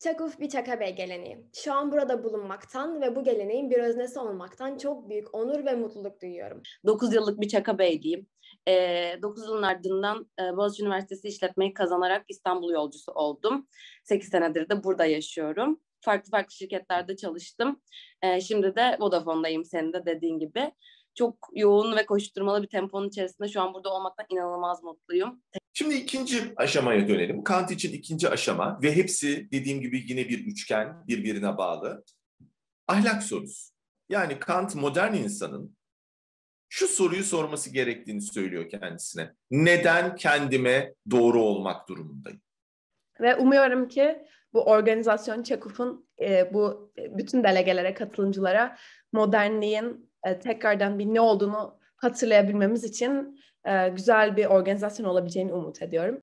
Çakuf bir Çaka Bey geleneği. Şu an burada bulunmaktan ve bu geleneğin bir öznesi olmaktan çok büyük onur ve mutluluk duyuyorum. 9 yıllık bir Çaka bey E, ee, 9 yılın ardından e, Boğaziçi Üniversitesi işletmeyi kazanarak İstanbul yolcusu oldum. 8 senedir de burada yaşıyorum. Farklı farklı şirketlerde çalıştım. E, şimdi de Vodafone'dayım senin de dediğin gibi çok yoğun ve koşturmalı bir temponun içerisinde şu an burada olmaktan inanılmaz mutluyum. Şimdi ikinci aşamaya dönelim. Kant için ikinci aşama ve hepsi dediğim gibi yine bir üçgen birbirine bağlı. Ahlak sorusu. Yani Kant modern insanın şu soruyu sorması gerektiğini söylüyor kendisine. Neden kendime doğru olmak durumundayım? Ve umuyorum ki bu organizasyon Çakuf'un e, bu e, bütün delegelere, katılımcılara modernliğin e, tekrardan bir ne olduğunu hatırlayabilmemiz için e, güzel bir organizasyon olabileceğini umut ediyorum.